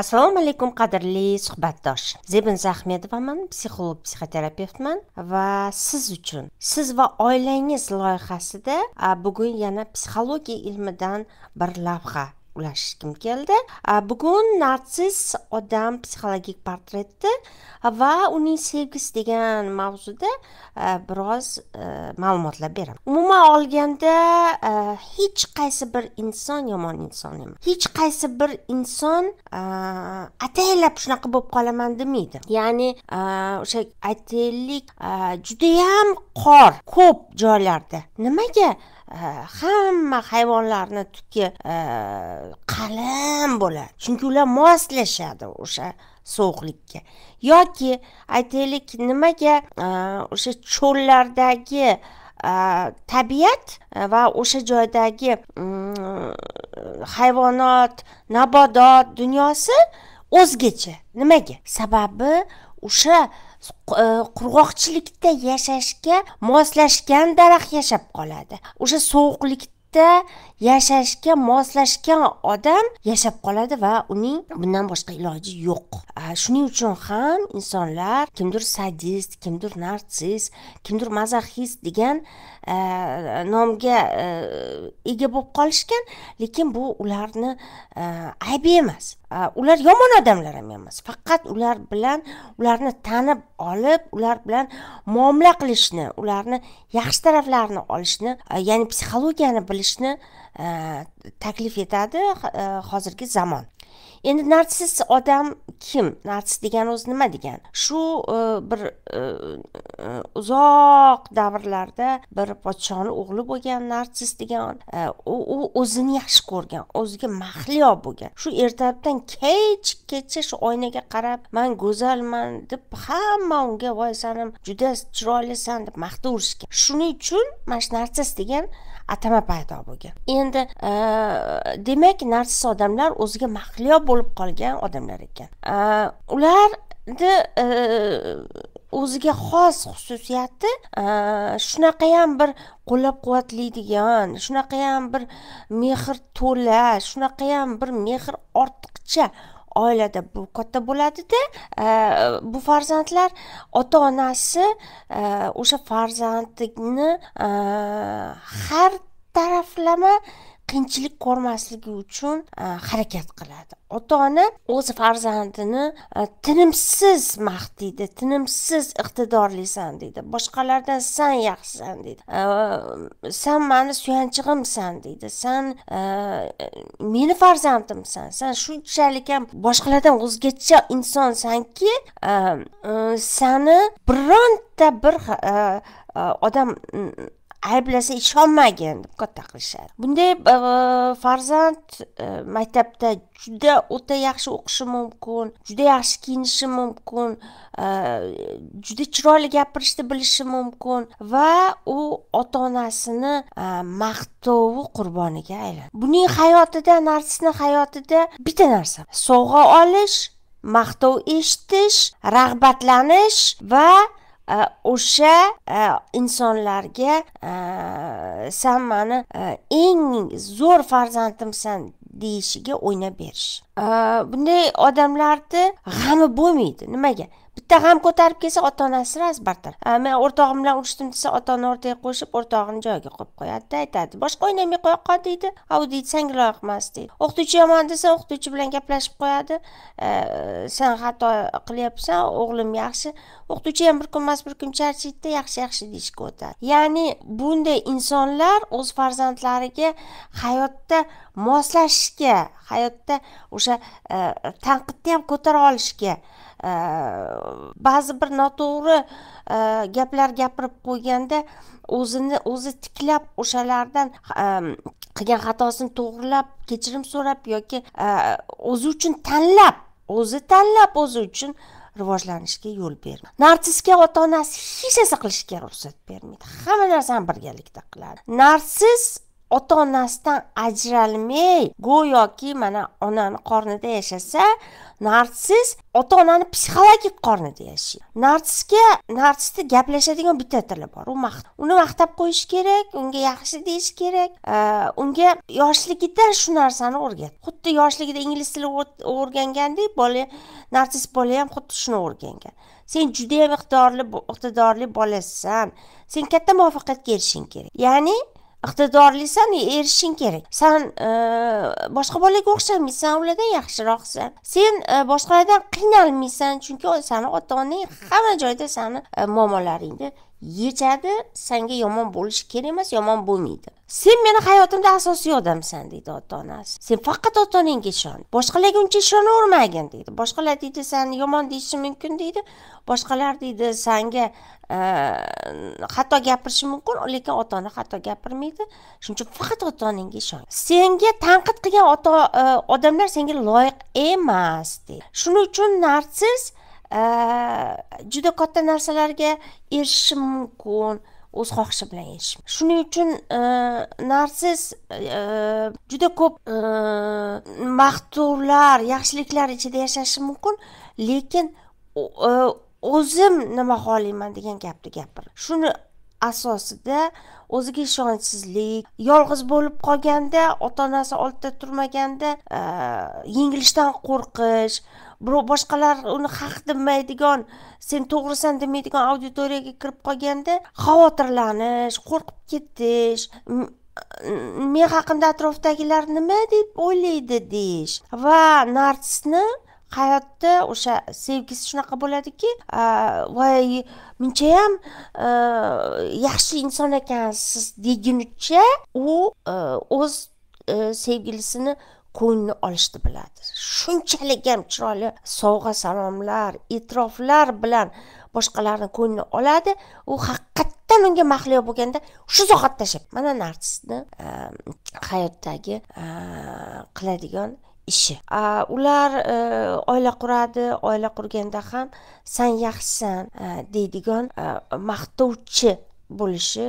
assalomu alaykum qadrli suhbatdosh zebinza ahmedovaman psixolog psixoterapevtman va siz uchun siz va oilangiz loyihasida bugun yana psixologiya ilmidan bir lavha ulashishgim keldi bugun narsiz odam psixologik portreti va uning sevgisi degan mavzuda biroz e, ma'lumotlar beraman umuman olganda hech qaysi bir inson yomon inson emas hech qaysi bir inson ataylab shunaqa bo'lib qolaman demaydi ya'ni o'sha aytaylik judayam qor ko'p joylarda nimaga Э, hamma hayvonlarni tuki э, qalin bo'ladi chunki ular moslashadi o'sha sovuqlikka yoki aytaylik nimaga e, o'sha cho'llardagi e, tabiat e, va o'sha joydagi mm, hayvonot nabodot dunyosi o'zgacha nimaga sababi o'sha E, qurg'oqchilikda yashashga moslashgan daraxt yashab qoladi o'sha sovuqlikda yashashga moslashgan odam yashab qoladi va uning bundan boshqa iloji yo'q shuning uchun ham insonlar kimdir sadist kimdir narsiz kimdir mazaxist degan e, nomga e, ega bo'lib qolishgan lekin bu ularni aybi emas Э, ular yomon odamlar ham emas faqat ular bilan ularni tanib olib ular bilan muomala qilishni ularni yaxshi taraflarini olishni e, ya'ni psixologiyani bilishni e, taklif etadi e, hozirgi zamon endi narsist odam kim narsist degan o'zi nima degan shu e, bir e, e, uzoq davrlarda bir podshoni o'g'li bo'lgan narsist degan u o'zini yaxshi ko'rgan o'ziga mahliyo bo'lgan shu ertalabdan kechgacha shu oynaga qarab man go'zalman deb hamma unga voy sanim juda chiroylisan deb maqtaverishgan shuning uchun mana shu narsist degan atama paydo bo'lgan endi e, demak narsiz odamlar o'ziga mahliyo bo'lib qolgan odamlar ekan e, ularni e, o'ziga xos xususiyati shunaqayam bir qo'llab quvvatlaydigan shunaqayam bir mehr to'la shunaqayam bir mehr ortiqcha oilada bu katta bo'ladida e, bu farzandlar ota onasi e, o'sha farzandini e, har taraflama qiyinchilik ko'rmasligi uchun e, harakat qiladi ota ona o'z farzandini e, tinimsiz maqtaydi tinimsiz iqtidorlisan deydi boshqalardan san yaxshisan deydi e, san mani suyanchig'imsan deydi san meni farzandimsan san shunchalik ham boshqalardan o'zgacha insonsanki sani bironta bir odam ayblasa ishonmagin deb katta qilishadi bunday e, farzand e, maktabda juda o'ta yaxshi o'qishi mumkin juda yaxshi kiyinishi mumkin e, juda chiroyli gapirishni bilishi mumkin va u ota onasini maqtovi qurboniga aylanadi buning hayotida narsisni hayotida bitta narsa sovg'a olish maqtov eshitish rag'batlanish va o'sha insonlarga san mani eng zo'r farzandimsan deyishiga o'ynab berish bunday odamlarni g'ami bo'lmaydi nimaga bitta g'am ko'tarib kelsa ota onasi bartar men o'rtog'im bilan urishdim desa ota ona o'rtaga qo'shib o'rtog'ini joyiga qo'yib qo'yadida aytadi boshqa o'ynamay qo'ya qol deydi u deydi sanga loyiq emas deydi o'qituvchi yomon desa o'qituvchi bilan gaplashib qo'yadi san xato qilyapsan o'g'lim yaxshi o'qituvchi ham bir kun emas bir kun charchaydida yaxshi yaxshi deyishga o'tadi ya'ni bunday insonlar o'z farzandlariga hayotda moslashishga hayotda o'sha o'sha e, tanqidni ham ko'tara olishga e, ba'zi bir noto'g'ri e, gaplar gapirib qo'yganda o'zini o'zi tiklab o'shalardan qilgan xatosini to'g'rilab kechirim so'rab yoki o'zi uchun tanlab o'zi tanlab o'zi uchun rivojlanishga yo'l berma narsisga ota onasi hech narsa qilishga ruxsat bermaydi hamma narsani birgalikda qiladi narsiz ota onasidan ajralmay go'yoki mana onani qornida yashasa narsiz ota onani psixologik qornida yashaydi narsisga narsisni gaplashadigan bitta tili bor u maqt uni maqtab qo'yish kerak unga yaxshi deyish kerak unga yoshligidan shu narsani o'rgat xuddi yoshligida ingliz tili o'rgangandek bola narsis bola ham xuddi shuni o'rgangan sen judayam iqtidorli iqtidorli bolasan sen katta muvaffaqiyatga erishishing kerak ya'ni iqtidorlisan erishishing kerak san e, boshqa bolaga o'xshamaysan ulardan yaxshiroqsan sen e, boshqalardan qiynalmaysan chunki sani ota onang hamma joyda sani e, muammolaringni yechadi senga yomon bo'lishi kerak emas yomon bo'lmaydi sen meni hayotimda asosiy odamsan deydi ota onasi sen faqat ota onangga ishon boshqalarga uncha ishonavermagin deydi boshqalar deydi sani yomon deyishi mumkin deydi boshqalar deydi sanga e, xato gapirishi mumkin lekin ota ona xato gapirmaydi shuning uchun faqat ota onangga ishon senga tanqid qilgan ota e, odamlar senga loyiq emas deydi shuning uchun narsiz juda katta narsalarga erishishim mumkin o'z xohishi bilan erishishim shuning uchun narsiz juda ko'p maqtovlar yaxshiliklar ichida yashashi mumkin lekin o'zim nima xohlayman degan gapni gapir shuni asosida o'ziga ishonchsizlik yolg'iz bo'lib qolganda ota onasi oldida turmaganda yengilishdan qo'rqish birov boshqalar uni haq demaydigan sen to'g'risan demaydigan auditoriyaga kirib qolganda xavotirlanish qo'rqib ketish men haqimda atrofdagilar nima deb o'ylaydi deyish va narsni hayotda o'sha sevgisi shunaqa bo'ladiki voy munchayam yaxshi inson ekansiz degunicha u o'z e, sevgilisini ko'ngli olishni biladi shunchalik ham chiroyli sovg'a salomlar e'tiroflar bilan boshqalarni ko'nglini oladi u haqiqatdan unga mahliyo bo'lganda shu zahoti tashlab mana narsisni ehm, hayotdagi ehm, qiladigan ishi ular e, oila quradi oila qurganda ham san yaxshisan e, deydigan e, maqtovchi bo'lishi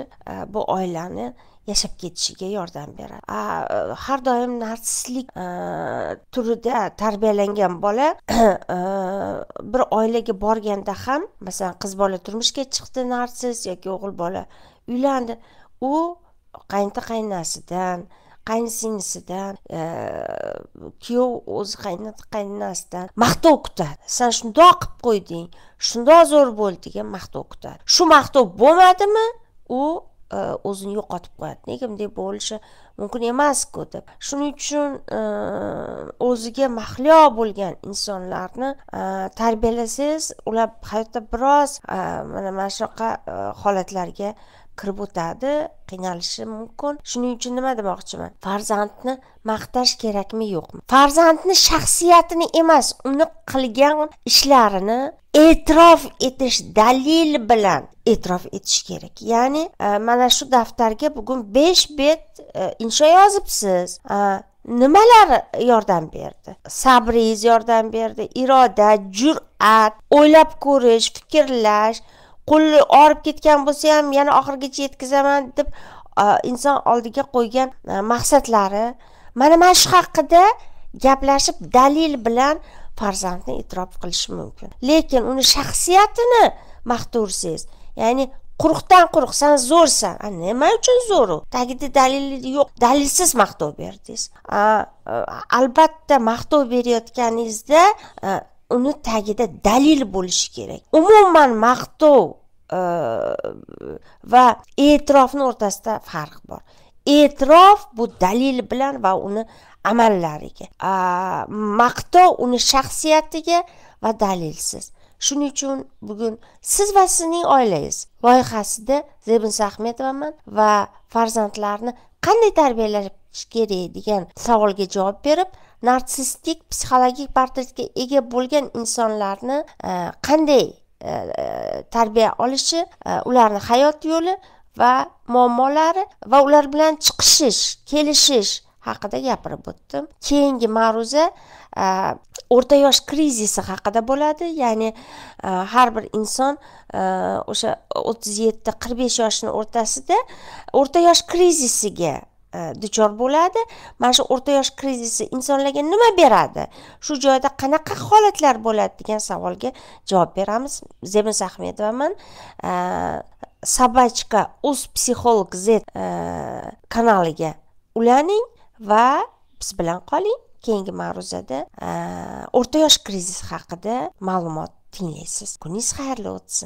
bu oilani yashab ketishiga yordam beradi har doim narsislik e, turida tarbiyalangan bola e, bir oilaga borganda ham masalan qiz bola turmushga chiqdi narsiz yoki o'g'il bola uylandi u qaynota qaynasidan qaynisinglisidan e, kuyov o'zi qaynota qaynonasidan maqtov kutadi san shundoq qilib qo'yding shundoq zo'r bo'ldi degan maqtov kutadi shu maqtov bo'lmadimi u E, o'zini yo'qotib qo'yadi nega bunday bo'lishi mumkin emasku deb shuning uchun e, o'ziga mahliyo bo'lgan insonlarni e, tarbiyalasangiz ular hayotda biroz mana mana shunaqa holatlarga kirib o'tadi qiynalishi mumkin shuning uchun nima demoqchiman farzandni maqtash kerakmi yo'qmi farzandni shaxsiyatini emas uni qilgan ishlarini e'tirof etish dalil bilan e'tirof etish kerak ya'ni e, mana shu daftarga bugun besh bet e, insho yozibsiz e, nimalar yordam berdi sabringiz yordam berdi iroda jur'at o'ylab ko'rish fikrlash qo'li orib ketgan bo'lsa ham yana oxirigacha yetkazaman deb inson oldiga qo'ygan maqsadlari mana mana shu haqida gaplashib dalil bilan farzandni e'tirof qilish mumkin lekin uni shaxsiyatini maqtavsiz ya'ni quruqdan quruq san zo'rsan a nima uchun zo'ru tagida dalili yo'q dalilsiz maqtov berdingiz albatta maqtov berayotganingizda uni tagida dalil bo'lishi kerak umuman maqtov va э, e'tirofni o'rtasida farq bor e'tirof bu dalil bilan va uni amallariga maqtov uni shaxsiyatiga va dalilsiz shuning uchun bugun siz va sizning oilangiz loyihasida zebin ahmedovaman va farzandlarni qanday tarbiyalash kerak degan savolga javob berib narsistik psixologik portretga ega bo'lgan insonlarni e, qanday E, e, tarbiya olishi e, ularni hayot yo'li va muammolari va ular bilan chiqishish kelishish haqida gapirib o'tdim keyingi ma'ruza o'rta yosh krizisi haqida bo'ladi ya'ni har bir inson o'sha o'ttiz yetti qirq besh yoshni o'rtasida o'rta yosh krizisiga E, duchor bo'ladi mana shu o'rta yosh krizisi insonlarga nima beradi shu joyda qanaqa holatlar bo'ladi degan savolga javob beramiz zebin ahmedovaman e, собачка uz psixolog z e, kanaliga ulaning va biz bilan qoling keyingi ma'ruzada o'rta yosh krizisi haqida ma'lumot tinglaysiz kuningiz xayrli o'tsin